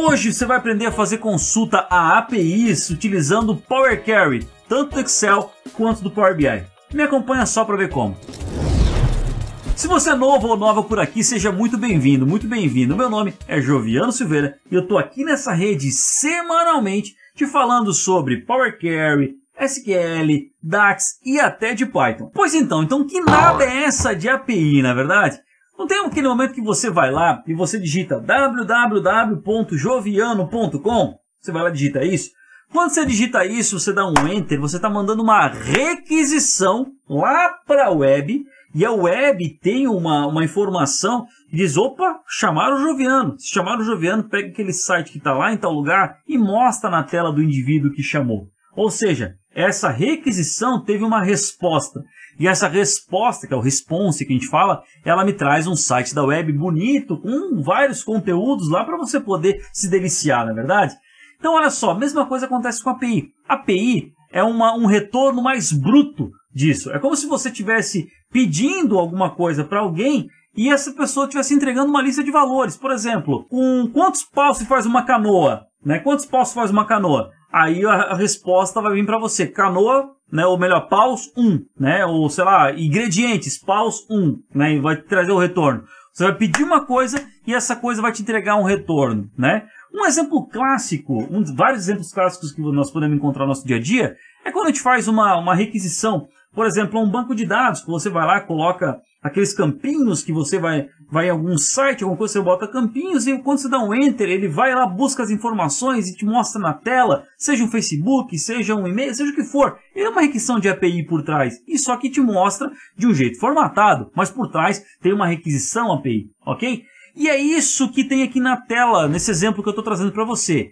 Hoje você vai aprender a fazer consulta a APIs utilizando o Power Query, tanto do Excel quanto do Power BI. Me acompanha só para ver como. Se você é novo ou nova por aqui, seja muito bem-vindo, muito bem-vindo. Meu nome é Joviano Silveira e eu estou aqui nessa rede semanalmente te falando sobre Power Query, SQL, DAX e até de Python. Pois então, então que nada é essa de API, na é verdade? Não tem aquele momento que você vai lá e você digita www.joviano.com? Você vai lá e digita isso. Quando você digita isso, você dá um enter, você está mandando uma requisição lá para a web e a web tem uma, uma informação e diz: opa, chamaram o Joviano. Se chamaram o Joviano, pega aquele site que está lá em tal lugar e mostra na tela do indivíduo que chamou. Ou seja, essa requisição teve uma resposta. E essa resposta, que é o response que a gente fala, ela me traz um site da web bonito, com vários conteúdos lá para você poder se deliciar, na é verdade? Então, olha só, mesma coisa acontece com a API. A API é uma, um retorno mais bruto disso. É como se você tivesse pedindo alguma coisa para alguém e essa pessoa estivesse entregando uma lista de valores. Por exemplo, com quantos paus se faz uma canoa? Né? Quantos paus se faz uma canoa? aí a, resposta vai vir para você. Canoa, né, ou melhor, paus 1, né, ou sei lá, ingredientes, paus 1, né, e vai trazer o retorno. Você vai pedir uma coisa e essa coisa vai te entregar um retorno, né? Um exemplo clássico, um dos vários exemplos clássicos que nós podemos encontrar no nosso dia a dia, é quando a gente faz uma, uma requisição, por exemplo, um banco de dados, que você vai lá, coloca aqueles campinhos que você vai vai em algum site, alguma coisa, você bota Campinhos e quando você dá um Enter, ele vai lá, busca as informações e te mostra na tela, seja um Facebook, seja um e-mail, seja o que for. Ele é uma requisição de API por trás, e só que te mostra de um jeito formatado, mas por trás tem uma requisição API, ok? E é isso que tem aqui na tela, nesse exemplo que eu estou trazendo para você.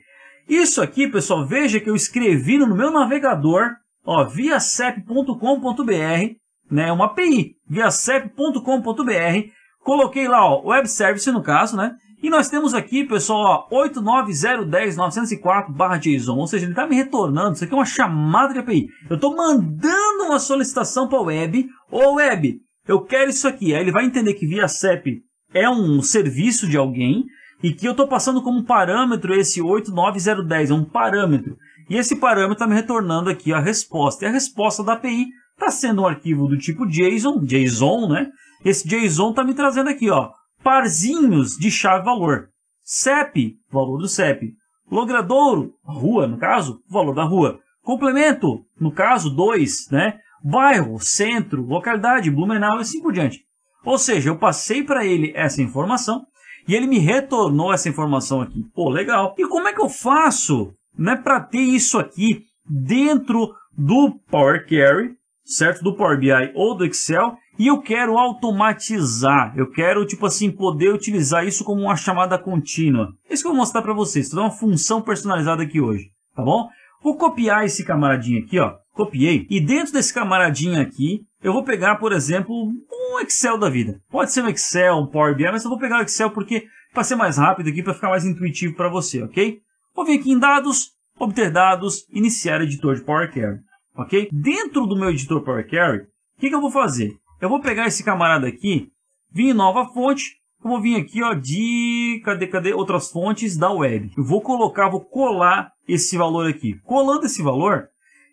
Isso aqui, pessoal, veja que eu escrevi no meu navegador, ó, viacep.com.br, né, uma API, viacep.com.br, Coloquei lá, ó, web service no caso, né? E nós temos aqui, pessoal, 89010904 barra json ou seja, ele está me retornando. Isso aqui é uma chamada de API. Eu estou mandando uma solicitação para a web. Ô web, eu quero isso aqui. Aí ele vai entender que via CEP é um serviço de alguém e que eu estou passando como parâmetro esse 89010, é um parâmetro. E esse parâmetro está me retornando aqui a resposta. E a resposta da API Está sendo um arquivo do tipo JSON, JSON, né? Esse JSON está me trazendo aqui, ó, parzinhos de chave-valor. CEP, valor do CEP. Logradouro, rua, no caso, valor da rua. Complemento, no caso, 2, né? Bairro, centro, localidade, Blumenau e assim por diante. Ou seja, eu passei para ele essa informação e ele me retornou essa informação aqui. Pô, legal. E como é que eu faço né, para ter isso aqui dentro do Power Query certo? Do Power BI ou do Excel e eu quero automatizar, eu quero, tipo assim, poder utilizar isso como uma chamada contínua. É isso que eu vou mostrar para vocês, vou dar uma função personalizada aqui hoje, tá bom? Vou copiar esse camaradinho aqui, ó, copiei, e dentro desse camaradinho aqui, eu vou pegar, por exemplo, um Excel da vida. Pode ser um Excel, um Power BI, mas eu vou pegar o Excel porque para ser mais rápido aqui, para ficar mais intuitivo para você, ok? Vou vir aqui em dados, obter dados, iniciar editor de Power Query ok? Dentro do meu editor Power Query, o que, que eu vou fazer? Eu vou pegar esse camarada aqui, vim em nova fonte, eu vou vir aqui, ó, de... Cadê, cadê? Outras fontes da web. Eu vou colocar, vou colar esse valor aqui. Colando esse valor,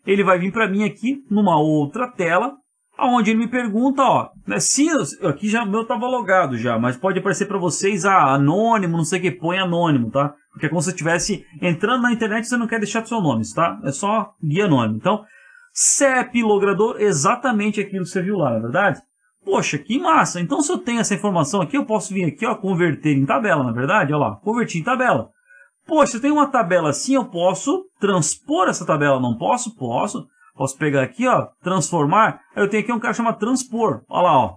ele vai vir para mim aqui, numa outra tela, aonde ele me pergunta, ó, né, se... Aqui já meu tava logado já, mas pode aparecer para vocês, ah, anônimo, não sei o que, põe anônimo, tá? Porque é como se você estivesse entrando na internet e você não quer deixar seu nome, tá? É só guia anônimo. Então, CEP logrador, exatamente aquilo que você viu lá, na é verdade? Poxa, que massa! Então, se eu tenho essa informação aqui, eu posso vir aqui, ó, converter em tabela, na é verdade? Olha lá, converti em tabela. Poxa, se eu tenho uma tabela assim, eu posso transpor essa tabela, não posso? Posso. Posso pegar aqui, ó, transformar. Aí eu tenho aqui um cara chamado transpor. Olha lá, ó.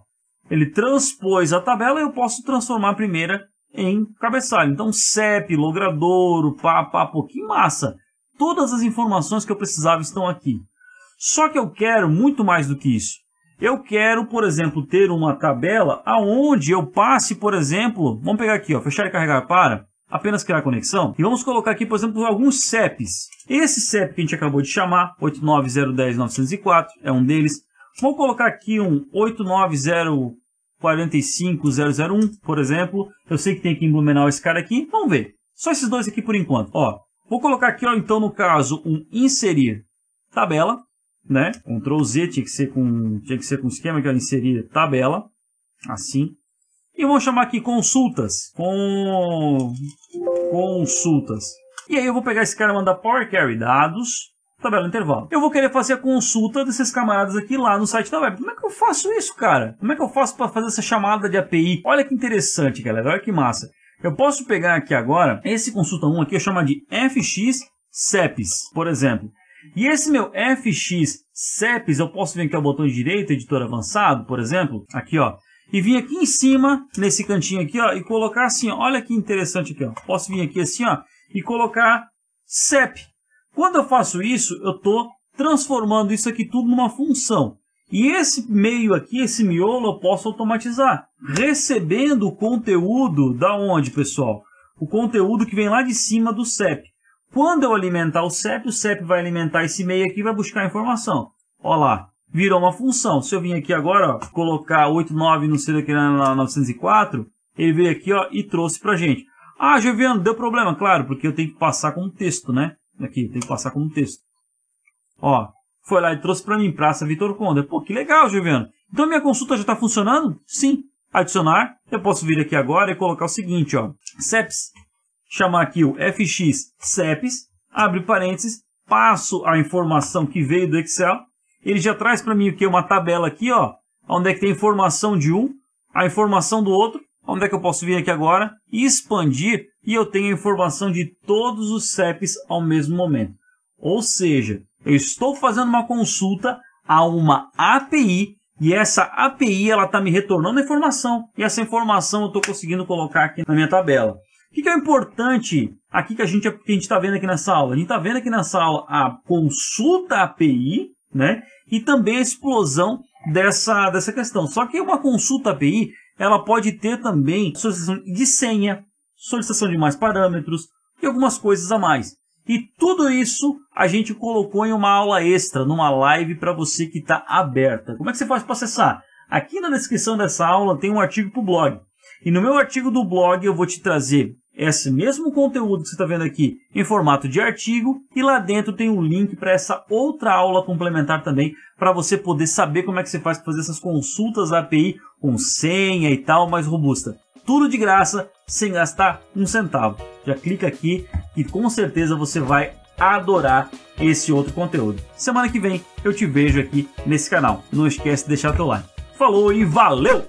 Ele transpôs a tabela e eu posso transformar a primeira em cabeçalho. Então, CEP, logradouro, pá, pá, pô, que massa! Todas as informações que eu precisava estão aqui. Só que eu quero muito mais do que isso. Eu quero, por exemplo, ter uma tabela aonde eu passe, por exemplo, vamos pegar aqui, ó, fechar e carregar para, apenas criar conexão. E vamos colocar aqui, por exemplo, alguns CEPs. Esse CEP que a gente acabou de chamar, 89010-904, é um deles. Vou colocar aqui um 890 por exemplo. Eu sei que tem que emblumenar esse cara aqui. Vamos ver. Só esses dois aqui por enquanto. Ó, vou colocar aqui, ó, então, no caso, um inserir tabela né? Ctrl Z tinha que ser com, tinha que ser com esquema que eu inserir tabela, assim. E vou chamar aqui consultas, com consultas. E aí eu vou pegar esse cara e mandar Power Query dados, tabela intervalo. Eu vou querer fazer a consulta desses camaradas aqui lá no site da web. Como é que eu faço isso, cara? Como é que eu faço para fazer essa chamada de API? Olha que interessante, galera. Olha que massa. Eu posso pegar aqui agora, esse consulta 1 aqui, eu chamo de FX CEPs, por exemplo. E esse meu FX CEPs, eu posso vir aqui ao é botão direito, editor avançado, por exemplo, aqui ó, e vir aqui em cima, nesse cantinho aqui ó, e colocar assim, ó, olha que interessante aqui ó, posso vir aqui assim ó, e colocar CEP. Quando eu faço isso, eu estou transformando isso aqui tudo numa função. E esse meio aqui, esse miolo, eu posso automatizar, recebendo o conteúdo da onde, pessoal? O conteúdo que vem lá de cima do CEP. Quando eu alimentar o CEP, o CEP vai alimentar esse meio aqui e vai buscar a informação. Olha lá, virou uma função. Se eu vim aqui agora, ó, colocar 89 no serial na 904, ele veio aqui ó, e trouxe para gente. Ah, Joviano, deu problema, claro, porque eu tenho que passar como texto, né? Aqui, tem que passar como texto. Ó, foi lá e trouxe para mim, Praça Vitor Conde. Pô, que legal, Joviano. Então minha consulta já está funcionando? Sim. Adicionar, eu posso vir aqui agora e colocar o seguinte, ó. CEPs chamar aqui o fx CEPs, abre parênteses, passo a informação que veio do Excel, ele já traz para mim o que? Uma tabela aqui, ó, onde é que tem informação de um, a informação do outro, onde é que eu posso vir aqui agora e expandir e eu tenho a informação de todos os CEPs ao mesmo momento. Ou seja, eu estou fazendo uma consulta a uma API e essa API ela está me retornando a informação e essa informação eu estou conseguindo colocar aqui na minha tabela. O que, que é importante aqui que a gente está vendo aqui nessa aula? A gente está vendo aqui nessa aula a consulta API, né? E também a explosão dessa, dessa questão. Só que uma consulta API, ela pode ter também solicitação de senha, solicitação de mais parâmetros e algumas coisas a mais. E tudo isso a gente colocou em uma aula extra, numa live para você que está aberta. Como é que você faz para acessar? Aqui na descrição dessa aula tem um artigo para o blog. E no meu artigo do blog eu vou te trazer esse mesmo conteúdo que você está vendo aqui em formato de artigo e lá dentro tem um link para essa outra aula complementar também para você poder saber como é que você faz para fazer essas consultas API com senha e tal mais robusta. Tudo de graça, sem gastar um centavo. Já clica aqui e com certeza você vai adorar esse outro conteúdo. Semana que vem eu te vejo aqui nesse canal. Não esquece de deixar teu like. Falou e valeu!